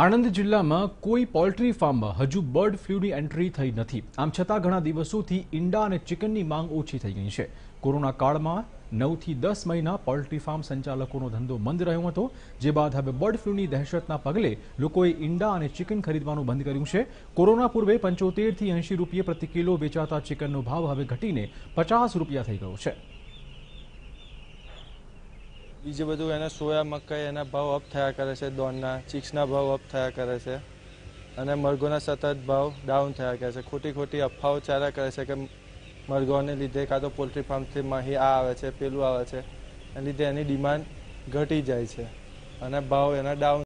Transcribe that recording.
આણંદ જિલ્લામાં કોઈ પોલ્ટ્રી ફાર્મમાં હજુ બર્ડ ફ્લૂની એન્ટ્રી થઈ નથી આમ છતાં ઘણા દિવસોથી ઈંડા અને ચિકનની માંગ ઓછી થઈ ગઈ છે કોરોના કાળમાં નવથી દસ મહિના પોલ્ટ્રી ફાર્મ સંચાલકોનો ધંધો મંદ રહ્યો હતો જે બાદ હવે બર્ડ ફ્લૂની દહેશતના પગલે લોકોએ ઈંડા અને ચિકન ખરીદવાનું બંધ કર્યું છે કોરોના પૂર્વે પંચોતેરથી એંશી રૂપિયા પ્રતિ કિલો વેચાતા ચિકનનો ભાવ હવે ઘટીને પચાસ રૂપિયા થઈ ગયો છે એ જે બધું એના સોયા મકાઈ એના ભાવ અપ થયા કરે છે દોણના ચિક્સના ભાવ અપ થયા કરે છે અને મરઘોના સતત ભાવ ડાઉન થયા કરે છે ખોટી ખોટી અફવાઓ ચાલ્યા કરે છે કે મરઘોને લીધે કાં તો પોલ્ટ્રી ફાર્મથી માહી આ આવે છે પેલું આવે છે એના લીધે એની ડિમાન્ડ ઘટી જાય છે અને ભાવ એના ડાઉન